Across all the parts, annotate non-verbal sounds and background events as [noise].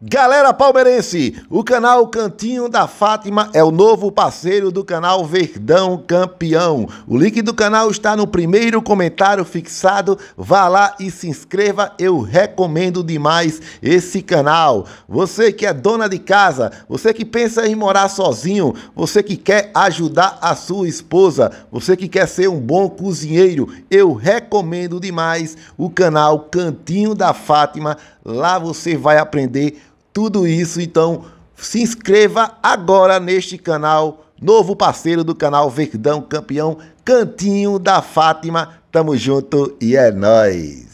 Galera palmeirense, o canal Cantinho da Fátima é o novo parceiro do canal Verdão Campeão. O link do canal está no primeiro comentário fixado. Vá lá e se inscreva, eu recomendo demais esse canal. Você que é dona de casa, você que pensa em morar sozinho, você que quer ajudar a sua esposa, você que quer ser um bom cozinheiro, eu recomendo demais o canal Cantinho da Fátima. Lá você vai aprender tudo isso, então se inscreva agora neste canal, novo parceiro do canal Verdão Campeão, Cantinho da Fátima. Tamo junto e é nóis!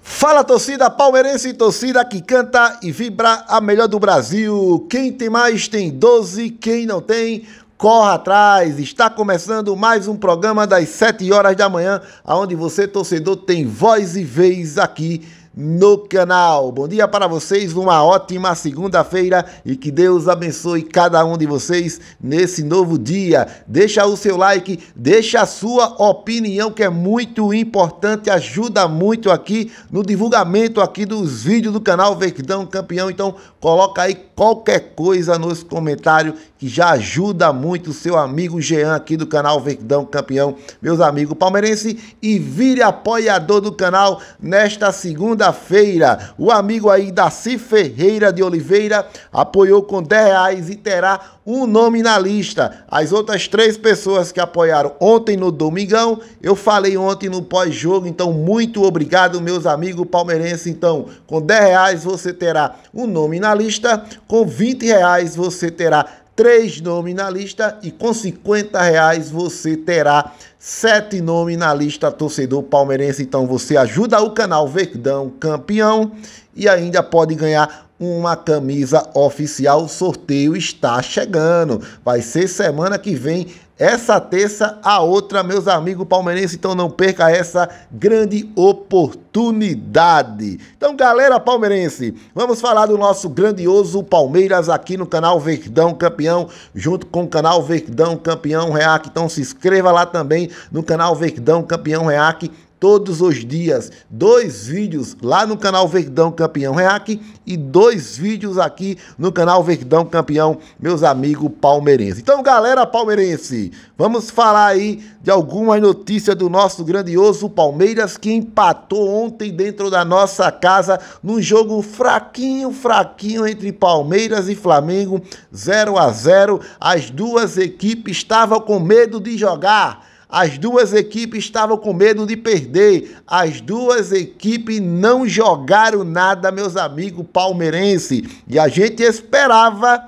Fala torcida palmeirense, torcida que canta e vibra a melhor do Brasil. Quem tem mais tem 12, quem não tem Corra atrás, está começando mais um programa das 7 horas da manhã, onde você, torcedor, tem voz e vez aqui no canal. Bom dia para vocês, uma ótima segunda-feira e que Deus abençoe cada um de vocês nesse novo dia. Deixa o seu like, deixa a sua opinião que é muito importante, ajuda muito aqui no divulgamento aqui dos vídeos do canal Verdão Campeão. Então coloca aí qualquer coisa nos comentários que já ajuda muito o seu amigo Jean aqui do canal Verdão Campeão, meus amigos palmeirense e vire apoiador do canal nesta segunda segunda-feira, o amigo aí Daci Ferreira de Oliveira apoiou com 10 reais e terá um nome na lista. As outras três pessoas que apoiaram ontem no Domingão, eu falei ontem no pós-jogo, então muito obrigado, meus amigos palmeirenses. Então, com 10 reais você terá um nome na lista, com 20 reais você terá três nomes na lista e com 50 reais você terá sete nomes na lista torcedor palmeirense. Então você ajuda o canal Verdão Campeão e ainda pode ganhar uma camisa oficial. O sorteio está chegando. Vai ser semana que vem, essa terça, a outra, meus amigos palmeirenses. Então não perca essa grande oportunidade. Então, galera palmeirense, vamos falar do nosso grandioso Palmeiras aqui no canal Verdão Campeão, junto com o canal Verdão Campeão Reac. Então se inscreva lá também no canal Verdão Campeão Reac todos os dias. Dois vídeos lá no canal Verdão Campeão Reac e dois vídeos aqui no canal Verdão Campeão, meus amigos palmeirenses. Então, galera palmeirense, vamos falar aí de algumas notícias do nosso grandioso Palmeiras que empatou ontem dentro da nossa casa num jogo fraquinho, fraquinho entre Palmeiras e Flamengo, 0 a 0. As duas equipes estavam com medo de jogar as duas equipes estavam com medo de perder. As duas equipes não jogaram nada, meus amigos palmeirenses. E a gente esperava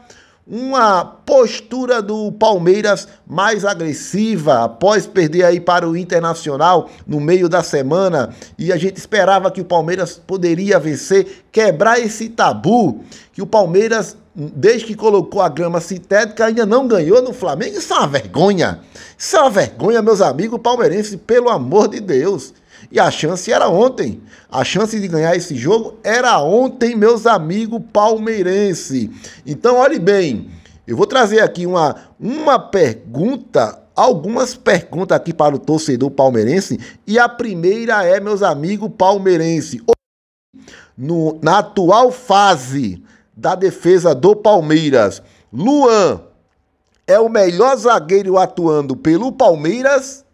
uma postura do Palmeiras mais agressiva após perder aí para o Internacional no meio da semana e a gente esperava que o Palmeiras poderia vencer, quebrar esse tabu que o Palmeiras desde que colocou a grama sintética, ainda não ganhou no Flamengo. Isso é uma vergonha. Isso é uma vergonha, meus amigos palmeirenses, pelo amor de Deus. E a chance era ontem. A chance de ganhar esse jogo era ontem, meus amigos palmeirenses. Então, olhe bem. Eu vou trazer aqui uma, uma pergunta, algumas perguntas aqui para o torcedor palmeirense. E a primeira é, meus amigos palmeirenses. No, na atual fase da defesa do Palmeiras. Luan é o melhor zagueiro atuando pelo Palmeiras?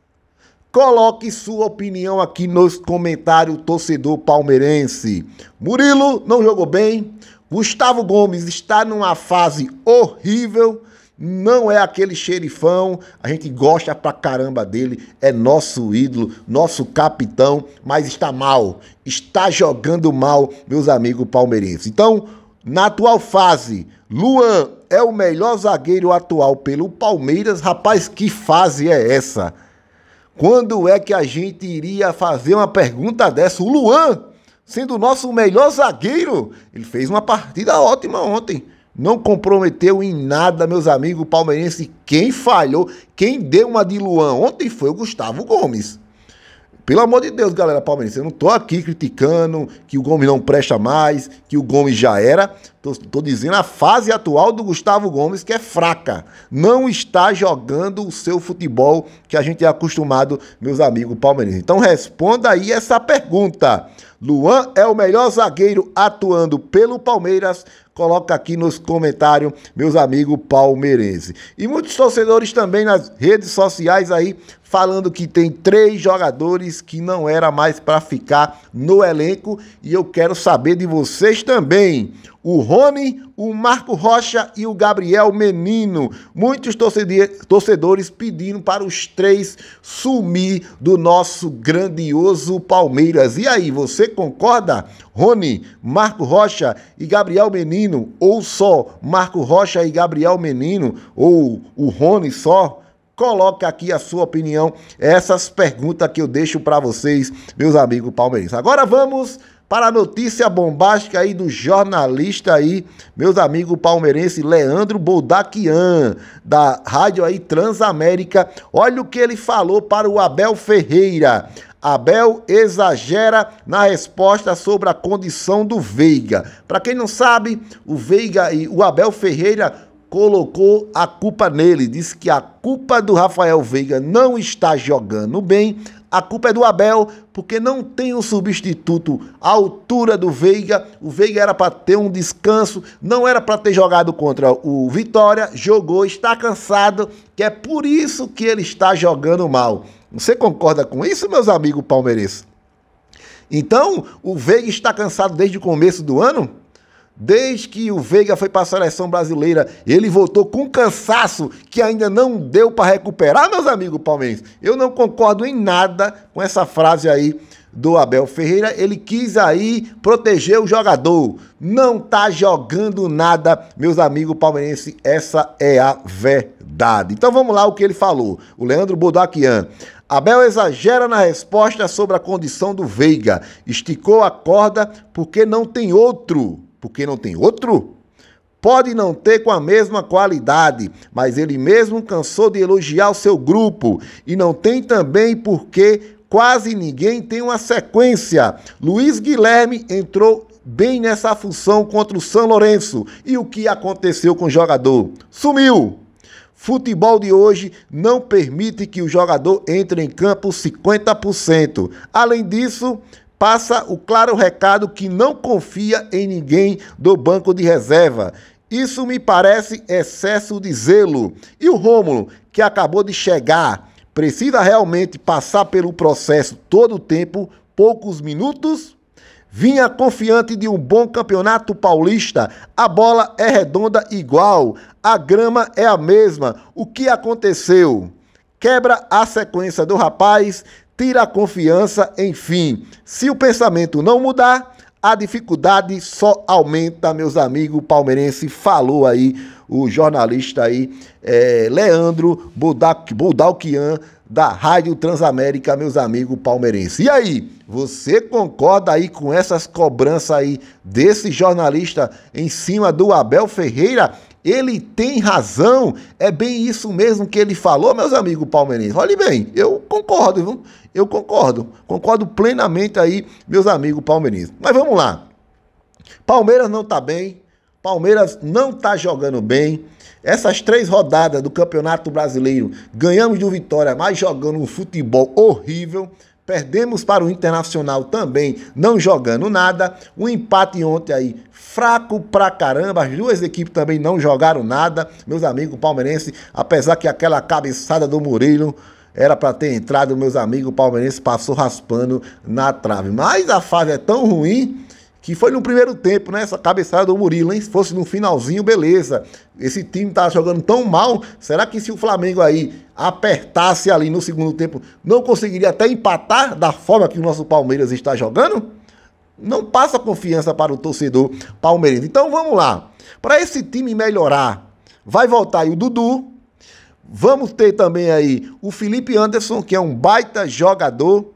Coloque sua opinião aqui nos comentários, torcedor palmeirense. Murilo não jogou bem. Gustavo Gomes está numa fase horrível. Não é aquele xerifão, a gente gosta pra caramba dele, é nosso ídolo, nosso capitão, mas está mal, está jogando mal, meus amigos palmeirenses. Então, na atual fase, Luan é o melhor zagueiro atual pelo Palmeiras. Rapaz, que fase é essa? Quando é que a gente iria fazer uma pergunta dessa? O Luan, sendo o nosso melhor zagueiro, ele fez uma partida ótima ontem. Não comprometeu em nada, meus amigos palmeirenses. Quem falhou, quem deu uma de Luan ontem foi o Gustavo Gomes. Pelo amor de Deus, galera palmeirense, eu não tô aqui criticando que o Gomes não presta mais, que o Gomes já era, Estou dizendo a fase atual do Gustavo Gomes, que é fraca. Não está jogando o seu futebol que a gente é acostumado, meus amigos palmeirenses. Então responda aí essa pergunta. Luan é o melhor zagueiro atuando pelo Palmeiras? Coloca aqui nos comentários, meus amigos palmeirenses. E muitos torcedores também nas redes sociais aí falando que tem três jogadores que não era mais para ficar no elenco. E eu quero saber de vocês também o Rony, o Marco Rocha e o Gabriel Menino. Muitos torcedores pedindo para os três sumir do nosso grandioso Palmeiras. E aí, você concorda? Rony, Marco Rocha e Gabriel Menino, ou só Marco Rocha e Gabriel Menino, ou o Rony só? Coloque aqui a sua opinião, essas perguntas que eu deixo para vocês, meus amigos palmeirenses. Agora vamos para a notícia bombástica aí do jornalista aí, meus amigos palmeirense Leandro Boldaquian, da rádio aí Transamérica. Olha o que ele falou para o Abel Ferreira. Abel exagera na resposta sobre a condição do Veiga. Para quem não sabe, o Veiga e o Abel Ferreira colocou a culpa nele, disse que a culpa do Rafael Veiga não está jogando bem a culpa é do Abel, porque não tem um substituto à altura do Veiga. O Veiga era para ter um descanso, não era para ter jogado contra o Vitória, jogou, está cansado, que é por isso que ele está jogando mal. Você concorda com isso, meus amigos palmeirenses? Então, o Veiga está cansado desde o começo do ano? Desde que o Veiga foi para a seleção brasileira, ele voltou com um cansaço que ainda não deu para recuperar, meus amigos palmeirenses. Eu não concordo em nada com essa frase aí do Abel Ferreira, ele quis aí proteger o jogador. Não tá jogando nada, meus amigos palmeirenses, essa é a verdade. Então vamos lá o que ele falou. O Leandro Bodakian. Abel exagera na resposta sobre a condição do Veiga. Esticou a corda porque não tem outro porque não tem outro. Pode não ter com a mesma qualidade, mas ele mesmo cansou de elogiar o seu grupo. E não tem também porque quase ninguém tem uma sequência. Luiz Guilherme entrou bem nessa função contra o São Lourenço. E o que aconteceu com o jogador? Sumiu! Futebol de hoje não permite que o jogador entre em campo 50%. Além disso, passa o claro recado que não confia em ninguém do banco de reserva. Isso me parece excesso de zelo. E o Rômulo, que acabou de chegar, precisa realmente passar pelo processo todo o tempo, poucos minutos? Vinha confiante de um bom campeonato paulista. A bola é redonda igual, a grama é a mesma. O que aconteceu? Quebra a sequência do rapaz, tira a confiança, enfim. Se o pensamento não mudar, a dificuldade só aumenta, meus amigos palmeirense. Falou aí o jornalista aí, é, Leandro Budalquian, da Rádio Transamérica, meus amigos palmeirenses. E aí, você concorda aí com essas cobranças aí desse jornalista em cima do Abel Ferreira? Ele tem razão, é bem isso mesmo que ele falou, meus amigos palmeirenses. Olhe bem, eu concordo, viu? eu concordo, concordo plenamente aí, meus amigos palmeirenses. Mas vamos lá. Palmeiras não tá bem, Palmeiras não tá jogando bem. Essas três rodadas do Campeonato Brasileiro, ganhamos de Vitória, mas jogando um futebol horrível. Perdemos para o Internacional também, não jogando nada. O empate ontem aí, fraco pra caramba. As duas equipes também não jogaram nada. Meus amigos palmeirenses, apesar que aquela cabeçada do Murilo era para ter entrado, meus amigos palmeirenses passou raspando na trave. Mas a fase é tão ruim que foi no primeiro tempo, né? Essa cabeçada do Murilo, hein? Se fosse no finalzinho, beleza. Esse time tá jogando tão mal. Será que se o Flamengo aí apertasse ali no segundo tempo, não conseguiria até empatar da forma que o nosso Palmeiras está jogando? Não passa confiança para o torcedor palmeirense. Então vamos lá. Para esse time melhorar, vai voltar aí o Dudu. Vamos ter também aí o Felipe Anderson, que é um baita jogador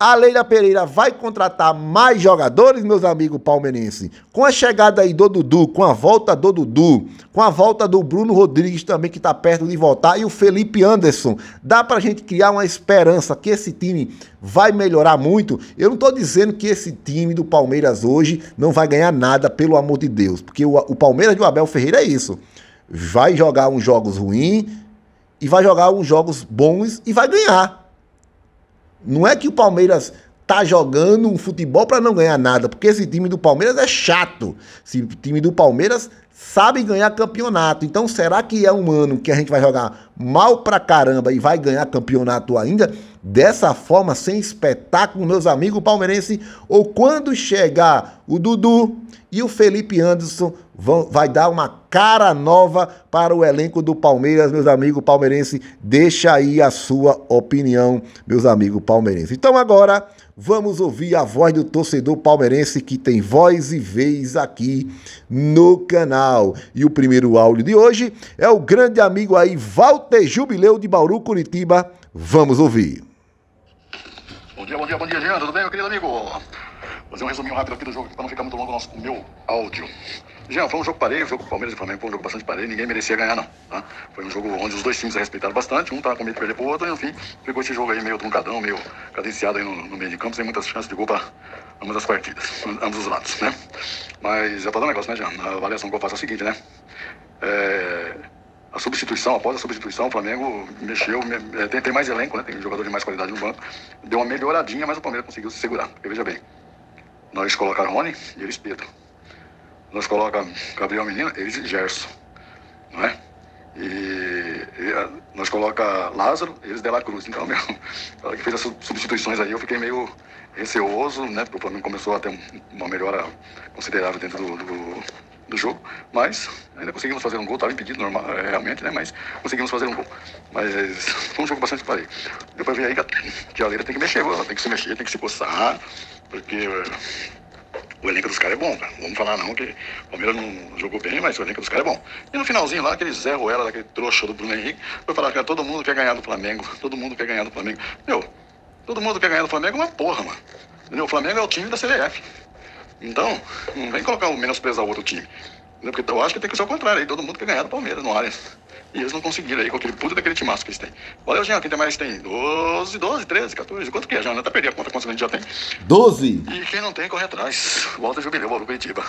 a Leila Pereira vai contratar mais jogadores, meus amigos palmeirenses. Com a chegada aí do Dudu, com a volta do Dudu, com a volta do Bruno Rodrigues também, que está perto de voltar, e o Felipe Anderson. Dá para a gente criar uma esperança que esse time vai melhorar muito. Eu não estou dizendo que esse time do Palmeiras hoje não vai ganhar nada, pelo amor de Deus. Porque o, o Palmeiras de Abel Ferreira é isso. Vai jogar uns jogos ruins e vai jogar uns jogos bons e vai ganhar. Não é que o Palmeiras tá jogando um futebol para não ganhar nada, porque esse time do Palmeiras é chato. Esse time do Palmeiras sabe ganhar campeonato. Então, será que é um ano que a gente vai jogar mal pra caramba e vai ganhar campeonato ainda, dessa forma, sem espetáculo, meus amigos palmeirenses, ou quando chegar o Dudu e o Felipe Anderson, vão, vai dar uma cara nova para o elenco do Palmeiras, meus amigos palmeirenses. Deixa aí a sua opinião, meus amigos palmeirenses. Então agora vamos ouvir a voz do torcedor palmeirense que tem voz e vez aqui no canal. E o primeiro áudio de hoje é o grande amigo aí, Walter de Jubileu de Bauru, Curitiba. Vamos ouvir. Bom dia, bom dia, bom dia, Jean. Tudo bem, meu querido amigo? Vou fazer um resuminho rápido aqui do jogo, para não ficar muito longo o, nosso, meu áudio. Jean, foi um jogo parelho, o Palmeiras e Flamengo foi um jogo bastante parelho, ninguém merecia ganhar, não. Tá? Foi um jogo onde os dois times se respeitaram bastante, um estava com medo de perder o outro, e enfim, ficou esse jogo aí meio truncadão, meio cadenciado aí no, no meio de campo, sem muitas chances de gol para ambas as partidas, [laughs] ambos os lados, né? Mas é para dar um negócio, né, Jean? A avaliação que eu faço é a seguinte, né? É a substituição, após a substituição, o Flamengo mexeu, é, tem, tem, mais elenco, né? tem jogador de mais qualidade no banco, deu uma melhoradinha, mas o Palmeiras conseguiu se segurar. Porque veja bem, nós colocamos Rony e eles Pedro. Nós colocamos Gabriel Menino, eles Gerson. Não é? E, e nós colocamos Lázaro, eles Dela Cruz. Então, meu, [laughs] que fez as substituições aí, eu fiquei meio receoso, né? Porque o Flamengo começou a ter uma melhora considerável dentro do, do do jogo, mas ainda conseguimos fazer um gol, estava impedido normal, eh, realmente, né? Mas conseguimos fazer um gol. Mas eh, foi um jogo bastante parelho. Depois pra aí que a Leira tem que mexer, ela tem que se mexer, tem que se coçar, porque eh, o elenco dos caras é bom, cara. Vamos falar não que o Palmeiras não jogou bem, mas o elenco dos caras é bom. E no finalzinho lá, aquele Zé Ruela, daquele trouxa do Bruno Henrique, foi falar, que todo mundo quer ganhar do Flamengo, todo mundo quer ganhar do Flamengo. Meu, todo mundo quer ganhar do Flamengo é uma porra, mano. O Flamengo é o time da CBF. Então, não vem colocar o peso o outro time. Né, porque eu acho que tem que ser o contrário, aí todo mundo quer ganhar do Palmeiras no Allianz. E eles não conseguiram aí com aquele puto daquele timaço que eles têm. Valeu, Jean. Quem tem mais tem? 12, 12, 13, 14. Quanto que é, Jean? Não tá perdendo a conta quantos a gente já tem. 12. E quem não tem, corre atrás. Volta Jubileu, Bauru Curitiba.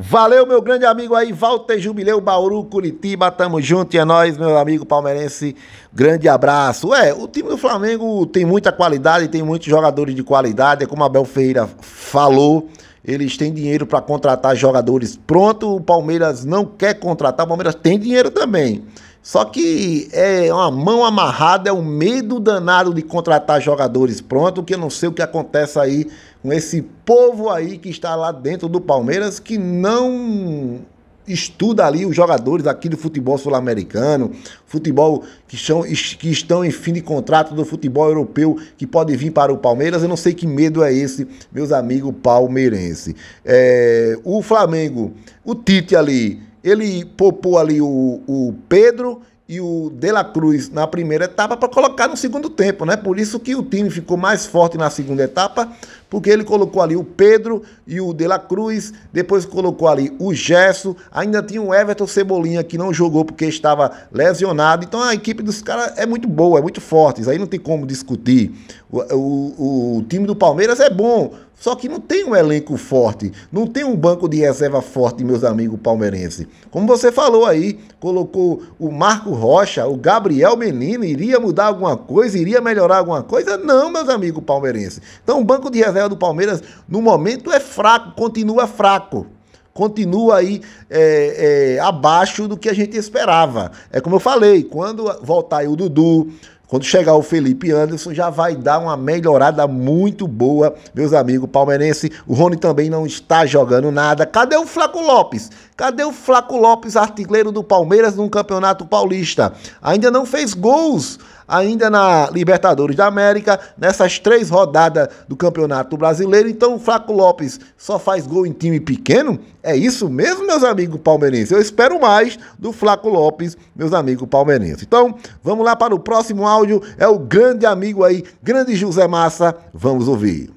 Valeu, meu grande amigo aí, Walter Jubileu, Bauru, Curitiba, tamo junto e é nóis, meu amigo palmeirense, grande abraço. É, o time do Flamengo tem muita qualidade, tem muitos jogadores de qualidade, é como Abel Ferreira falou, eles têm dinheiro para contratar jogadores pronto, o Palmeiras não quer contratar, o Palmeiras tem dinheiro também. Só que é uma mão amarrada, é o um medo danado de contratar jogadores pronto, que eu não sei o que acontece aí com esse povo aí que está lá dentro do Palmeiras, que não estuda ali os jogadores aqui do futebol sul-americano, futebol que estão, que estão em fim de contrato do futebol europeu que pode vir para o Palmeiras. Eu não sei que medo é esse, meus amigos palmeirenses. É, o Flamengo, o Tite ali ele poupou ali o, o Pedro e o De La Cruz na primeira etapa para colocar no segundo tempo, né? Por isso que o time ficou mais forte na segunda etapa, porque ele colocou ali o Pedro e o De La Cruz, depois colocou ali o Gesso, ainda tinha o Everton Cebolinha que não jogou porque estava lesionado. Então a equipe dos caras é muito boa, é muito forte, isso aí não tem como discutir. O, o, o time do Palmeiras é bom, só que não tem um elenco forte, não tem um banco de reserva forte, meus amigos palmeirenses. Como você falou aí, colocou o Marco Rocha, o Gabriel Menino, iria mudar alguma coisa, iria melhorar alguma coisa? Não, meus amigos palmeirenses. Então, o banco de reserva reserva do Palmeiras, no momento, é fraco, continua fraco. Continua aí é, é, abaixo do que a gente esperava. É como eu falei, quando voltar aí o Dudu, quando chegar o Felipe Anderson, já vai dar uma melhorada muito boa, meus amigos palmeirense. O Rony também não está jogando nada. Cadê o Flaco Lopes? Cadê o Flaco Lopes, artilheiro do Palmeiras no Campeonato Paulista? Ainda não fez gols ainda na Libertadores da América, nessas três rodadas do Campeonato Brasileiro. Então o Flaco Lopes só faz gol em time pequeno? É isso mesmo, meus amigos palmeirenses? Eu espero mais do Flaco Lopes, meus amigos palmeirenses. Então, vamos lá para o próximo áudio. É o grande amigo aí, grande José Massa. Vamos ouvir.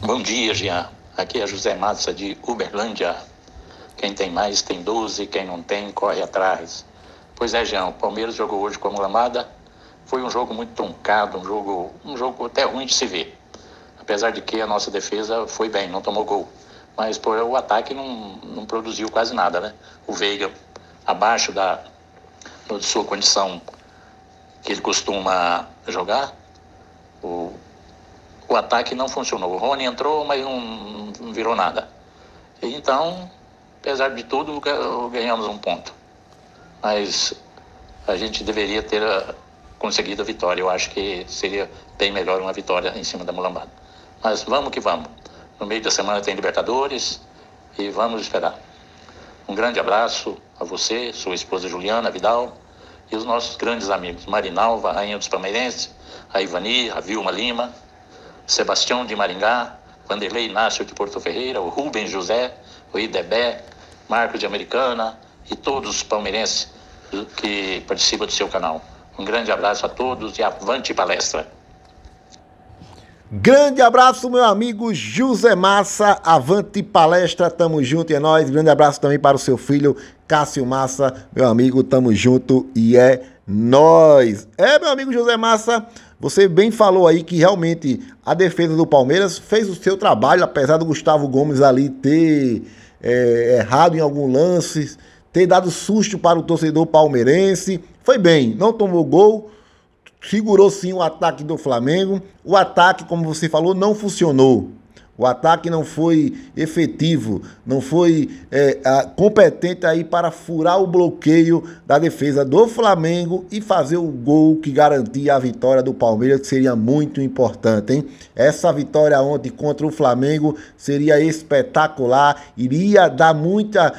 Bom dia, Jean. Aqui é José Massa de Uberlândia. Quem tem mais tem 12, quem não tem corre atrás. Pois é, Jean, o Palmeiras jogou hoje com a Mulamada. Foi um jogo muito truncado, um jogo, um jogo até ruim de se ver. Apesar de que a nossa defesa foi bem, não tomou gol. Mas o ataque não, não produziu quase nada, né? O Veiga, abaixo da, de sua condição que ele costuma jogar, o, o ataque não funcionou. O Rony entrou, mas não, não virou nada. Então, apesar de tudo, ganhamos um ponto mas a gente deveria ter ah, conseguido a vitória. Eu acho que seria bem melhor uma vitória em cima da Mulambada. Mas vamos que vamos. No meio da semana tem Libertadores e vamos esperar. Um grande abraço a você, sua esposa Juliana Vidal e os nossos grandes amigos Marinalva, Rainha dos Palmeirenses, a Ivani, a Vilma Lima, Sebastião de Maringá, Vanderlei Inácio de Porto Ferreira, o Rubem José, o Idebé, Marcos de Americana, e todos os palmeirenses que participam do seu canal. Um grande abraço a todos e avante palestra. Grande abraço, meu amigo José Massa, avante palestra, tamo junto e é nóis. Grande abraço também para o seu filho Cássio Massa, meu amigo, tamo junto e é nós. É, meu amigo José Massa, você bem falou aí que realmente a defesa do Palmeiras fez o seu trabalho, apesar do Gustavo Gomes ali ter é, errado em alguns lances, ter dado susto para o torcedor palmeirense. Foi bem, não tomou gol, segurou sim o ataque do Flamengo. O ataque, como você falou, não funcionou. O ataque não foi efetivo, não foi é, competente aí para furar o bloqueio da defesa do Flamengo e fazer o gol que garantia a vitória do Palmeiras, que seria muito importante, hein? Essa vitória ontem contra o Flamengo seria espetacular, iria dar muita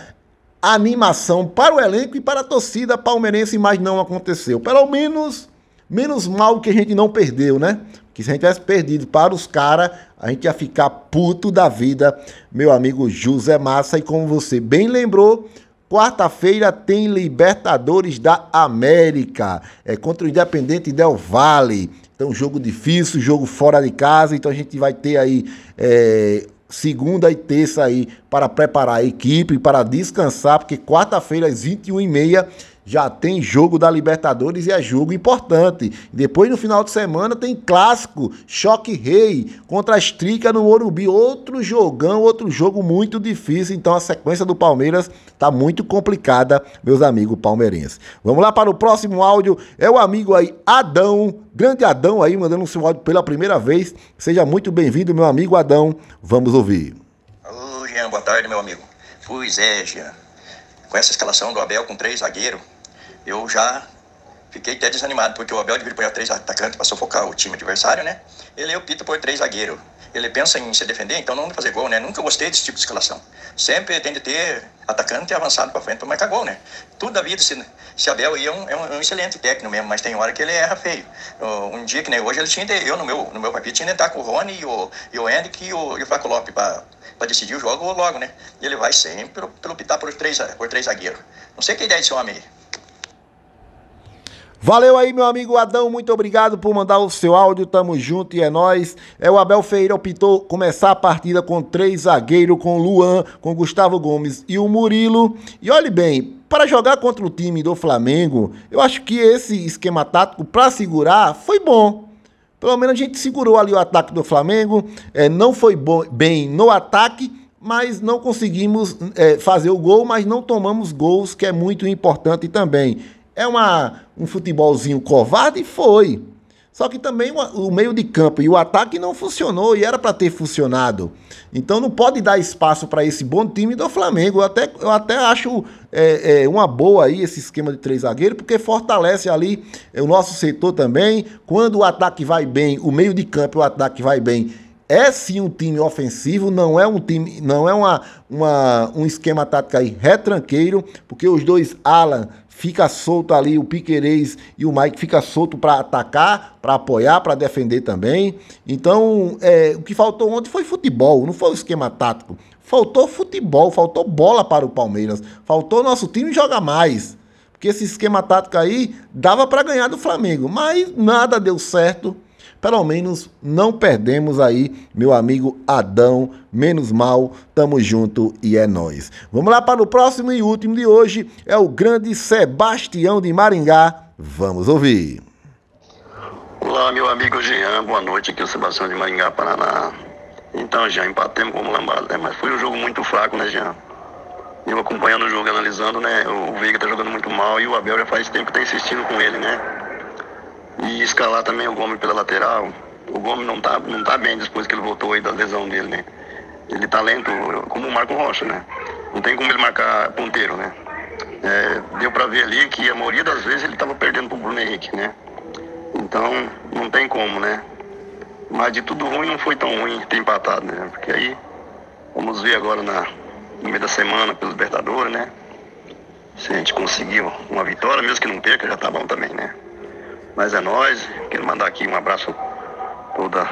animação para o elenco e para a torcida palmeirense, mas não aconteceu. Pelo menos, menos mal que a gente não perdeu, né? Que se a gente tivesse perdido para os caras, a gente ia ficar puto da vida, meu amigo José Massa. E como você bem lembrou, quarta-feira tem Libertadores da América. É contra o Independente Del Valle Então, jogo difícil, jogo fora de casa. Então, a gente vai ter aí é, segunda e terça aí para preparar a equipe, para descansar, porque quarta-feira às 21h30 já tem jogo da Libertadores e é jogo importante. Depois, no final de semana, tem clássico, choque rei contra a Estrica no Morumbi. Outro jogão, outro jogo muito difícil. Então, a sequência do Palmeiras está muito complicada, meus amigos palmeirenses. Vamos lá para o próximo áudio. É o amigo aí, Adão, grande Adão aí, mandando um seu áudio pela primeira vez. Seja muito bem-vindo, meu amigo Adão. Vamos ouvir. Alô, Jean. Boa tarde, meu amigo. Pois é, Jean. Com essa escalação do Abel com três zagueiros, eu já fiquei até desanimado, porque o Abel divide por três atacantes para sufocar o time adversário, né? Ele opta por três zagueiros. Ele pensa em se defender, então não fazer gol, né? Nunca gostei desse tipo de escalação. Sempre tem de ter atacante avançado para frente para marcar gol, né? Tudo da vida, se, se Abel é, é um, é, um, excelente técnico mesmo, mas tem hora que ele erra feio. Um dia que nem hoje, ele tinha de, eu no meu, no meu papel tinha de entrar com o Rony e o, e o Henrique e o, e o Flaco Lopes para para decidir o jogo logo, né? E ele vai sempre pelo optar por três, por três zagueiros. Não sei que ideia desse homem aí. Valeu aí, meu amigo Adão, muito obrigado por mandar o seu áudio, tamo junto e é nós. É o Abel Ferreira optou começar a partida com três zagueiros, com Luan, com Gustavo Gomes e o Murilo. E olhe bem, para jogar contra o time do Flamengo, eu acho que esse esquema tático para segurar foi bom. Pelo menos a gente segurou ali o ataque do Flamengo, é, não foi bom, bem no ataque, mas não conseguimos é, fazer o gol, mas não tomamos gols, que é muito importante também. É uma, um futebolzinho covarde? Foi. Só que também o meio de campo e o ataque não funcionou e era para ter funcionado. Então não pode dar espaço para esse bom time do Flamengo. Eu até, eu até acho é, é, uma boa aí esse esquema de três zagueiros, porque fortalece ali é, o nosso setor também. Quando o ataque vai bem, o meio de campo e o ataque vai bem é sim um time ofensivo, não é um time, não é uma, uma, um esquema tático aí retranqueiro, porque os dois Alan fica solto ali, o Piquerez e o Mike fica solto para atacar, para apoiar, para defender também. Então, é, o que faltou ontem foi futebol, não foi o esquema tático. Faltou futebol, faltou bola para o Palmeiras, faltou nosso time jogar mais. Porque esse esquema tático aí dava para ganhar do Flamengo, mas nada deu certo. Pelo menos não perdemos aí, meu amigo Adão. Menos mal, tamo junto e é nós. Vamos lá para o próximo e último de hoje. É o grande Sebastião de Maringá. Vamos ouvir. Olá, meu amigo Jean. Boa noite. Aqui é o Sebastião de Maringá, Paraná. Então, Jean, empatemos como lembrado, né? Mas foi um jogo muito fraco, né, Jean? Eu acompanhando o jogo, analisando, né? O Veiga tá jogando muito mal e o Abel já faz tempo que tá insistindo com ele, né? e escalar também o Gomes pela lateral. O Gomes não tá, não tá bem depois que ele voltou aí da lesão dele, né? Ele tá lento, como o Marco Rocha, né? Não tem como ele marcar ponteiro, né? É, deu para ver ali que a maioria das vezes ele estava perdendo pro Bruno Henrique, né? Então, não tem como, né? Mas de tudo ruim não foi tão ruim ter empatado, né? Porque aí, vamos ver agora na, no meio da semana pelo Libertadores, né? Se a gente conseguiu uma vitória, mesmo que não perca, já tá bom também, né? Mas é nós. Quero mandar aqui um abraço toda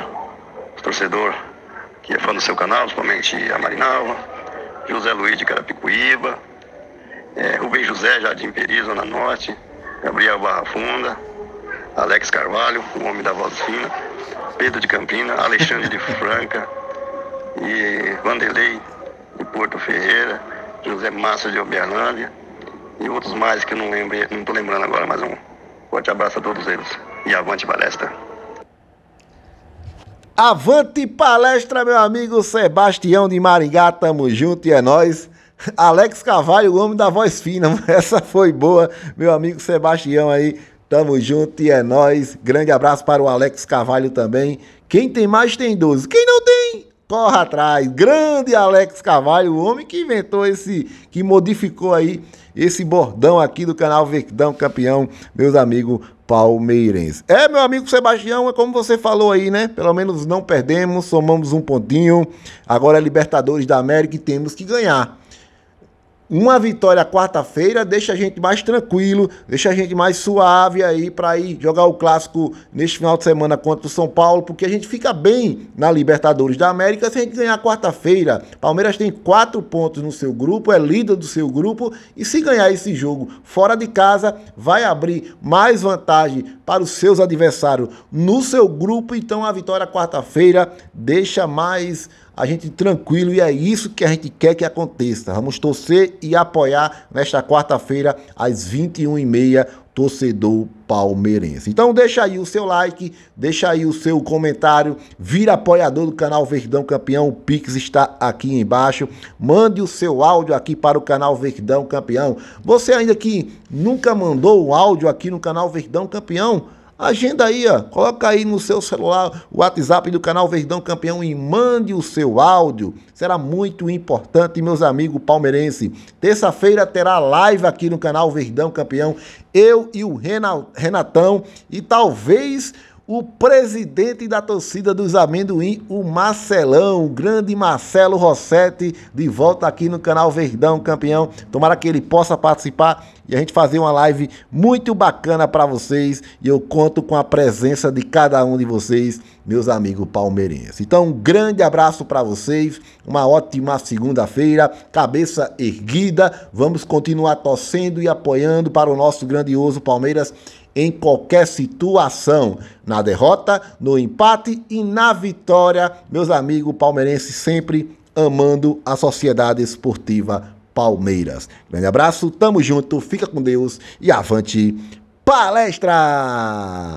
o torcedor que é fã do seu canal, principalmente a Marinalva, José Luiz de Carapicuíba, é, Rubem José Jardim Peri, Zona Norte, Gabriel Barra Funda, Alex Carvalho, o homem da voz fina, Pedro de Campina, Alexandre de Franca, e Vanderlei de Porto Ferreira, José Massa de Uberlândia e outros mais que eu não lembro, não estou lembrando agora mais um. Forte abraço a todos eles e avante palestra. Avante palestra, meu amigo Sebastião de Maringá, tamo junto e é nós. Alex Cavalho, o homem da voz fina, [laughs] essa foi boa, meu amigo Sebastião aí. Tamo junto e é nós. Grande abraço para o Alex Cavalho também. Quem tem mais tem 12. Quem não tem, corra atrás. Grande Alex Carvalho, o homem que inventou esse, que modificou aí esse bordão aqui do canal Verdão Campeão, meus amigos palmeirenses. É, meu amigo Sebastião, é como você falou aí, né? Pelo menos não perdemos, somamos um pontinho. Agora é Libertadores da América e temos que ganhar uma vitória quarta-feira deixa a gente mais tranquilo, deixa a gente mais suave aí para ir jogar o clássico neste final de semana contra o São Paulo, porque a gente fica bem na Libertadores da América se a gente ganhar quarta-feira. Palmeiras tem quatro pontos no seu grupo, é líder do seu grupo e se ganhar esse jogo fora de casa, vai abrir mais vantagem para os seus adversários no seu grupo. Então a vitória quarta-feira deixa mais a gente tranquilo e é isso que a gente quer que aconteça. Vamos torcer e apoiar nesta quarta-feira às 21h30 torcedor palmeirense. Então deixa aí o seu like, deixa aí o seu comentário, vira apoiador do canal Verdão Campeão, o Pix está aqui embaixo. Mande o seu áudio aqui para o canal Verdão Campeão. Você ainda que nunca mandou um áudio aqui no canal Verdão Campeão, Agenda aí, ó. Coloca aí no seu celular o WhatsApp do canal Verdão Campeão e mande o seu áudio. Será muito importante, meus amigos palmeirenses. Terça-feira terá live aqui no canal Verdão Campeão. Eu e o Renatão. E talvez o presidente da torcida dos amendoim, o Marcelão, o grande Marcelo Rossetti, de volta aqui no canal Verdão Campeão. Tomara que ele possa participar e a gente fazer uma live muito bacana para vocês. E eu conto com a presença de cada um de vocês, meus amigos palmeirenses. Então, um grande abraço para vocês, uma ótima segunda-feira, cabeça erguida. Vamos continuar torcendo e apoiando para o nosso grandioso Palmeiras em qualquer situação. Na derrota, no empate e na vitória, meus amigos palmeirenses sempre amando a Sociedade Esportiva Palmeiras. Grande abraço, tamo junto, fica com Deus e avante palestra!